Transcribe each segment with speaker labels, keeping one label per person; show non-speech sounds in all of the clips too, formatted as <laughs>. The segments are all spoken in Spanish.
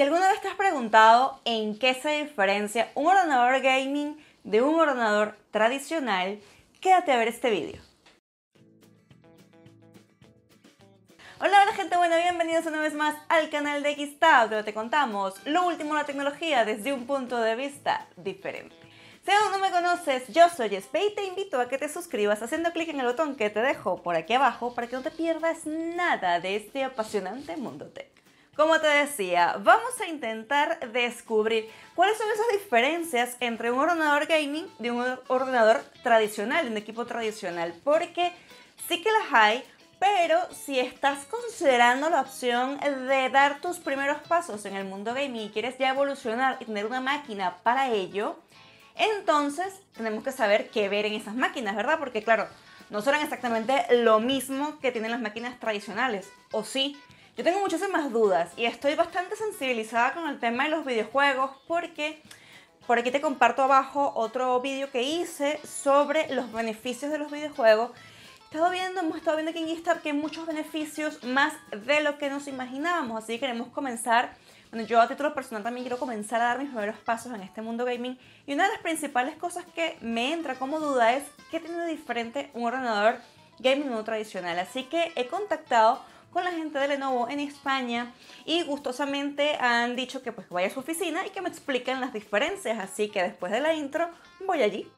Speaker 1: Si alguna vez te has preguntado en qué se diferencia un ordenador gaming de un ordenador tradicional, quédate a ver este vídeo. Hola, gente bueno bienvenidos una vez más al canal de Xtab, donde te contamos lo último en la tecnología desde un punto de vista diferente. Si aún no me conoces, yo soy Spey y te invito a que te suscribas haciendo clic en el botón que te dejo por aquí abajo para que no te pierdas nada de este apasionante mundo tech. Como te decía, vamos a intentar descubrir cuáles son esas diferencias entre un ordenador gaming y un ordenador tradicional, un equipo tradicional, porque sí que las hay, pero si estás considerando la opción de dar tus primeros pasos en el mundo gaming y quieres ya evolucionar y tener una máquina para ello, entonces tenemos que saber qué ver en esas máquinas, ¿verdad? Porque claro, no serán exactamente lo mismo que tienen las máquinas tradicionales, ¿o sí? Yo tengo muchísimas dudas y estoy bastante sensibilizada con el tema de los videojuegos porque por aquí te comparto abajo otro vídeo que hice sobre los beneficios de los videojuegos. He estado viendo, hemos estado viendo aquí en Instagram que hay muchos beneficios más de lo que nos imaginábamos, así que queremos comenzar bueno, yo a título personal también quiero comenzar a dar mis primeros pasos en este mundo gaming y una de las principales cosas que me entra como duda es qué tiene de diferente un ordenador gaming no tradicional. Así que he contactado con la gente de Lenovo en España y gustosamente han dicho que pues vaya a su oficina y que me expliquen las diferencias, así que después de la intro voy allí.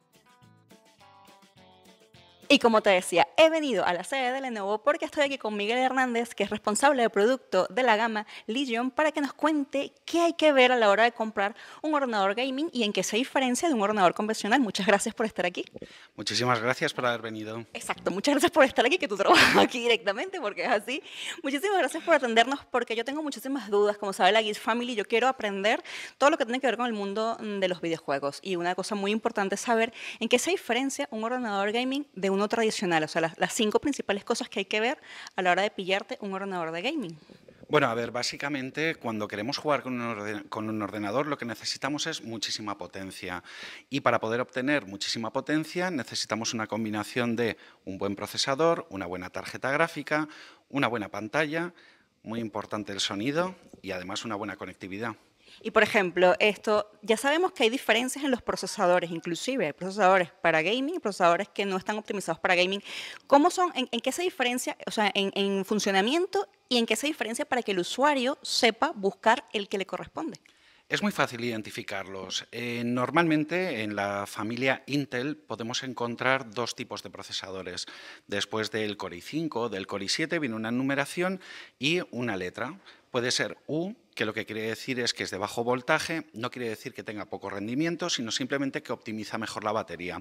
Speaker 1: Y como te decía, he venido a la sede de Lenovo porque estoy aquí con Miguel Hernández, que es responsable de producto de la gama Legion, para que nos cuente qué hay que ver a la hora de comprar un ordenador gaming y en qué se diferencia de un ordenador convencional. Muchas gracias por estar aquí.
Speaker 2: Muchísimas gracias por haber venido. Exacto,
Speaker 1: muchas gracias por estar aquí, que tú trabajas <laughs> aquí directamente porque es así. Muchísimas gracias por atendernos porque yo tengo muchísimas dudas. Como sabe la Geek Family, yo quiero aprender todo lo que tiene que ver con el mundo mm, de los videojuegos. Y una cosa muy importante es saber en qué se diferencia un ordenador gaming de un tradicional? O sea, las, las cinco principales cosas que hay que ver a la hora de pillarte un ordenador de gaming.
Speaker 2: Bueno, a ver, básicamente cuando queremos jugar con un, ordenador lo que necesitamos es muchísima potencia. Y para poder obtener muchísima potencia necesitamos una combinación de un buen procesador, una buena tarjeta gráfica, una buena pantalla, muy importante el sonido y además una buena conectividad.
Speaker 1: Y por ejemplo, esto, ya sabemos que hay diferencias en los procesadores, inclusive procesadores para gaming y procesadores que no están optimizados para gaming. ¿Cómo son, en, qué se diferencia, o sea, en, funcionamiento y en qué se diferencia para que el usuario sepa buscar el que le corresponde?
Speaker 2: Es muy fácil identificarlos. Eh, normalmente en la familia Intel podemos encontrar dos tipos de procesadores. Después del Core i5, del Core i7 viene una numeración y una letra puede ser U, que lo que quiere decir es que es de bajo voltaje, no quiere decir que tenga poco rendimiento, sino simplemente que optimiza mejor la batería.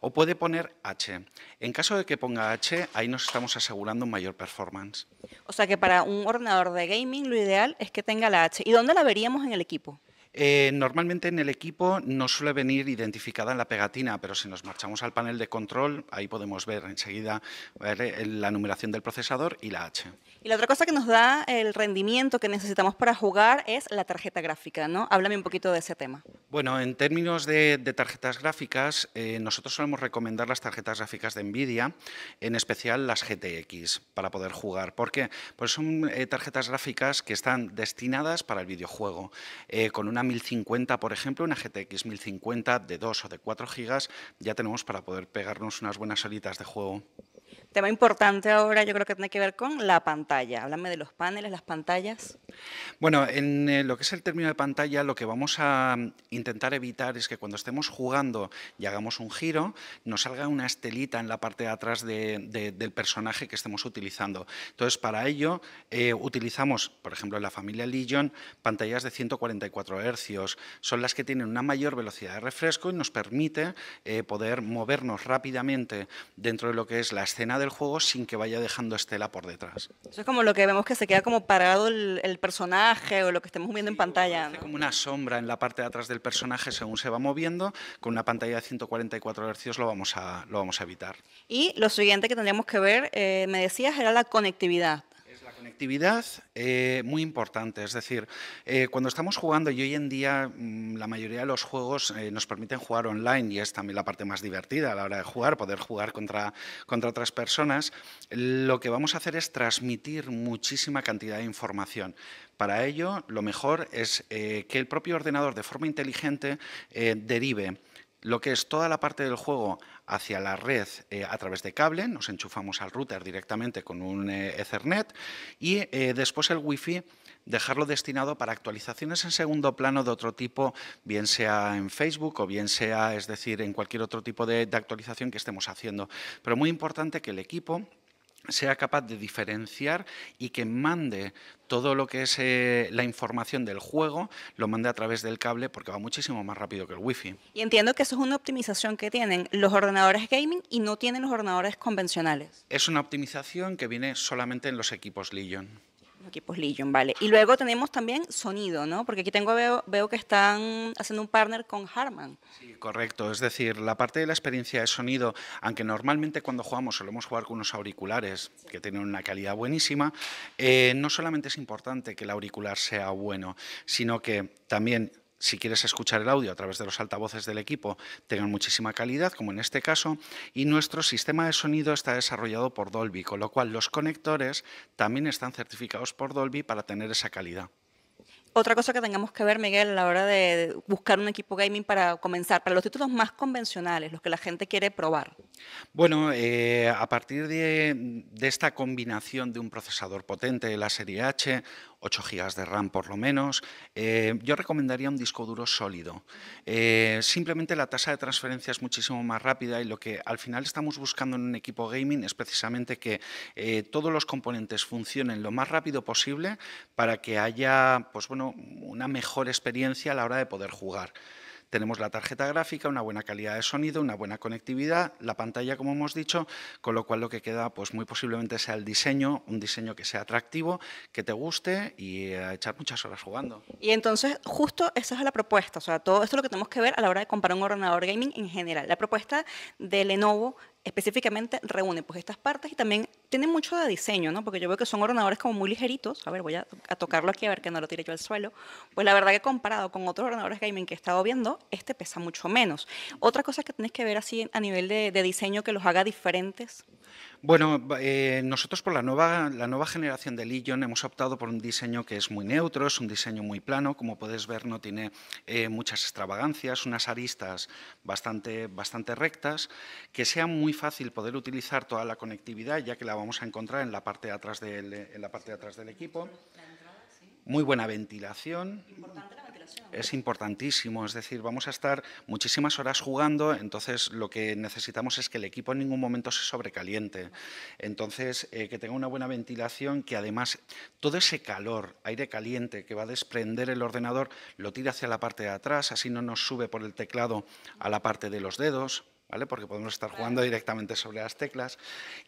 Speaker 2: O puede poner H. En caso de que ponga H, ahí nos estamos asegurando un mayor performance.
Speaker 1: O sea que para un ordenador de gaming lo ideal es que tenga la H. ¿Y dónde la veríamos en el equipo?
Speaker 2: Eh, normalmente en el equipo no suele venir identificada en la pegatina, pero si nos marchamos al panel de control, ahí podemos ver enseguida la numeración del procesador y la H.
Speaker 1: Y la otra cosa que nos da el rendimiento que necesitamos para jugar es la tarjeta gráfica, ¿no? Háblame un poquito de ese tema.
Speaker 2: Bueno, en términos de, tarjetas gráficas, eh, nosotros solemos recomendar las tarjetas gráficas de NVIDIA, en especial las GTX, para poder jugar. ¿Por qué? Pues son eh, tarjetas gráficas que están destinadas para el videojuego, con una 1050, por ejemplo, una GTX 1050 de 2 o de 4 GB, ya tenemos para poder pegarnos unas buenas horitas de juego.
Speaker 1: Tema importante ahora, yo creo que tiene que ver con la pantalla. Háblame de los paneles, las pantallas.
Speaker 2: Bueno, en eh, lo que es el término de pantalla, lo que vamos a mm, intentar evitar es que cuando estemos jugando y hagamos un giro, nos salga una estelita en la parte de atrás del personaje que estemos utilizando. Entonces, para ello, eh, utilizamos, por ejemplo, en la familia Legion, pantallas de 144 hercios. Son las que tienen una mayor velocidad de refresco y nos permite eh, poder movernos rápidamente dentro de lo que es la escena de el juego sin que vaya dejando estela por detrás. Eso
Speaker 1: es como lo que vemos que se queda como parado el, personaje o lo que estemos viendo en pantalla. como
Speaker 2: una sombra en la parte de atrás del personaje según se va moviendo. Con una pantalla de 144 Hz lo vamos a, lo vamos a evitar.
Speaker 1: Y lo siguiente que tendríamos que ver, eh, me decías, era la conectividad.
Speaker 2: Actividad eh, muy importante. Es decir, eh, cuando estamos jugando, y hoy en día mm, la mayoría de los juegos eh, nos permiten jugar online, y es también la parte más divertida a la hora de jugar, poder jugar contra, contra otras personas, lo que vamos a hacer es transmitir muchísima cantidad de información. Para ello, lo mejor es que el propio ordenador, de forma inteligente, derive lo que es toda la parte del juego hacia la red eh, a través de cable, nos enchufamos al router directamente con un eh, Ethernet y eh, después el Wi-Fi dejarlo destinado para actualizaciones en segundo plano de otro tipo, bien sea en Facebook o bien sea, es decir, en cualquier otro tipo de actualización que estemos haciendo. Pero muy importante que el equipo sea capaz de diferenciar y que mande todo lo que es eh, la información del juego, lo mande a través del cable porque va muchísimo más rápido que el wifi.
Speaker 1: Y entiendo que eso es una optimización que tienen los ordenadores gaming y no tienen los ordenadores convencionales.
Speaker 2: Es una optimización que viene solamente en los equipos Legion equipos Legion, vale. Y
Speaker 1: luego tenemos también sonido, ¿no? Porque aquí tengo veo, que están haciendo un partner con Harman.
Speaker 2: Sí, correcto. Es decir, la parte de la experiencia de sonido, aunque normalmente cuando jugamos solemos jugar con unos auriculares que tienen una calidad buenísima, eh, no solamente es importante que el auricular sea bueno, sino que también si quieres escuchar el audio a través de los altavoces del equipo, tengan muchísima calidad, como en este caso, y nuestro sistema de sonido está desarrollado por Dolby, con lo cual los conectores también están certificados por Dolby para tener esa calidad.
Speaker 1: Otra cosa que tengamos que ver, Miguel, a la hora de buscar un equipo gaming para comenzar, para los títulos más convencionales, los que la gente quiere probar.
Speaker 2: Bueno, eh, a partir de, esta combinación de un procesador potente de la serie H, 8 GB de RAM por lo menos, eh, yo recomendaría un disco duro sólido. Eh, simplemente la tasa de transferencia es muchísimo más rápida y lo que al final estamos buscando en un equipo gaming es precisamente que todos los componentes funcionen lo más rápido posible para que haya pues bueno, una mejor experiencia a la hora de poder jugar. Tenemos la tarjeta gráfica, una buena calidad de sonido, una buena conectividad, la pantalla, como hemos dicho, con lo cual lo que queda, pues muy posiblemente sea el diseño, un diseño que sea atractivo, que te guste y a eh, echar muchas horas jugando.
Speaker 1: Y entonces, justo esa es la propuesta, o sea, todo esto es lo que tenemos que ver a la hora de comprar un ordenador gaming en general. La propuesta de Lenovo específicamente reúne pues estas partes y también tiene mucho de diseño, ¿no? Porque yo veo que son ordenadores como muy ligeritos. A ver, voy a, tocarlo aquí a ver que no lo tire yo al suelo. Pues la verdad que comparado con otros ordenadores gaming que he estado viendo, este pesa mucho menos. Otra cosa que tienes que ver así a nivel de diseño que los haga diferentes
Speaker 2: bueno, eh, nosotros por la nueva, la nueva generación de Legion hemos optado por un diseño que es muy neutro, es un diseño muy plano, como puedes ver no tiene eh, muchas extravagancias, unas aristas bastante, bastante rectas, que sea muy fácil poder utilizar toda la conectividad, ya que la vamos a encontrar en la parte de atrás del, la parte de atrás del equipo. Muy buena ventilación es importantísimo, es decir, vamos a estar muchísimas horas jugando, entonces lo que necesitamos es que el equipo en ningún momento se sobrecaliente, entonces eh, que tenga una buena ventilación, que además todo ese calor, aire caliente que va a desprender el ordenador, lo tira hacia la parte de atrás, así no nos sube por el teclado a la parte de los dedos porque podemos estar jugando directamente sobre las teclas.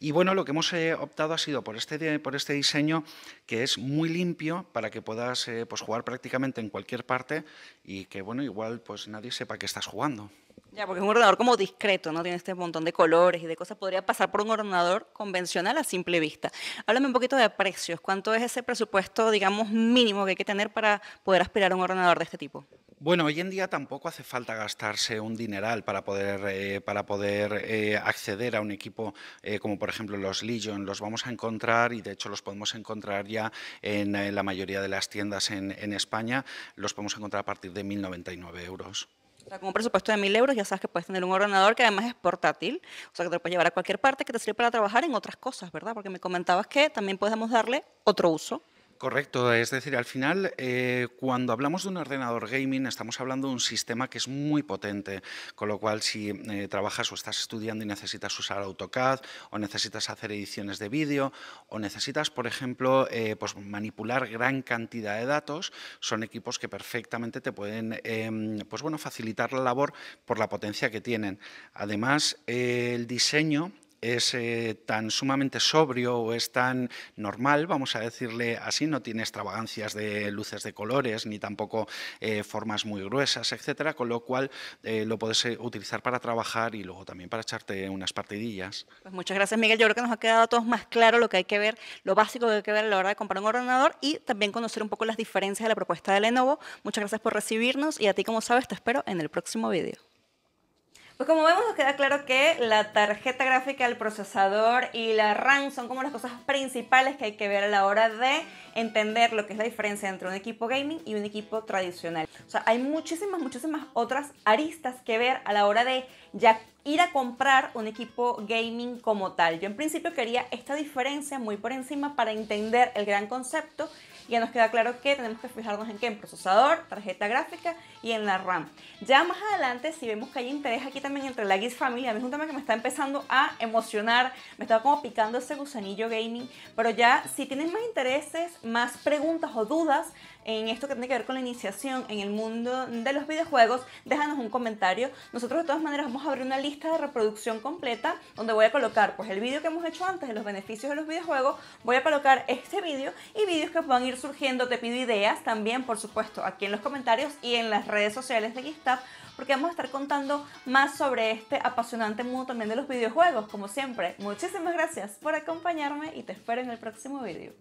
Speaker 2: Y bueno, lo que hemos eh, optado ha sido por este, por este diseño que es muy limpio para que puedas eh, pues, jugar prácticamente en cualquier parte y que bueno, igual pues nadie sepa que estás jugando.
Speaker 1: Ya, porque es un ordenador como discreto, ¿no? Tiene este montón de colores y de cosas. Podría pasar por un ordenador convencional a simple vista. Háblame un poquito de precios. ¿Cuánto es ese presupuesto, digamos, mínimo que hay que tener para poder aspirar a un ordenador de este tipo?
Speaker 2: Bueno, hoy en día tampoco hace falta gastarse un dineral para poder, eh, para poder eh, acceder a un equipo eh, como por ejemplo los Legion. Los vamos a encontrar y de hecho los podemos encontrar ya en, la mayoría de las tiendas en, en España. Los podemos encontrar a partir de 1.099 euros.
Speaker 1: O sea, con un presupuesto de mil euros ya sabes que puedes tener un ordenador que además es portátil, o sea, que te lo puedes llevar a cualquier parte, que te sirve para trabajar en otras cosas, ¿verdad? Porque me comentabas que también podemos darle
Speaker 2: otro uso. Correcto, es decir, al final eh, cuando hablamos de un ordenador gaming estamos hablando de un sistema que es muy potente, con lo cual si eh, trabajas o estás estudiando y necesitas usar AutoCAD o necesitas hacer ediciones de vídeo o necesitas, por ejemplo, eh, pues manipular gran cantidad de datos, son equipos que perfectamente te pueden em, pues bueno, facilitar la labor por la potencia que tienen. Además, el diseño es eh, tan sumamente sobrio o es tan normal, vamos a decirle así, no tiene extravagancias de luces de colores ni tampoco eh, formas muy gruesas, etcétera, con lo cual eh, lo puedes utilizar para trabajar y luego también para echarte unas partidillas.
Speaker 1: Pues muchas gracias, Miguel. Yo creo que nos ha quedado a todos más claro lo que hay que ver, lo básico que hay que ver a la hora de comprar un ordenador y también conocer un poco las diferencias de la propuesta de Lenovo. Muchas gracias por recibirnos y a ti, como sabes, te espero en el próximo vídeo. Pues como vemos, nos queda claro que la tarjeta gráfica, el procesador y la RAM son como las cosas principales que hay que ver a la hora de entender lo que es la diferencia entre un equipo gaming y un equipo tradicional. O sea, hay muchísimas, muchísimas otras aristas que ver a la hora de ya ir a comprar un equipo gaming como tal. Yo en principio quería esta diferencia muy por encima para entender el gran concepto. y Ya nos queda claro que tenemos que fijarnos en qué, en procesador, tarjeta gráfica y en la RAM. Ya más adelante, si vemos que hay interés aquí también entre la Geeks Family, a mí es un tema que me está empezando a emocionar, me estaba como picando ese gusanillo gaming, pero ya si tienen más intereses, más preguntas o dudas, en esto que tiene que ver con la iniciación en el mundo de los videojuegos, déjanos un comentario. Nosotros de todas maneras vamos a abrir una lista de reproducción completa donde voy a colocar pues el vídeo que hemos hecho antes de los beneficios de los videojuegos, voy a colocar este vídeo y vídeos que puedan ir surgiendo. Te pido ideas también, por supuesto, aquí en los comentarios y en las redes sociales de GitHub porque vamos a estar contando más sobre este apasionante mundo también de los videojuegos, como siempre. Muchísimas gracias por acompañarme y te espero en el próximo vídeo.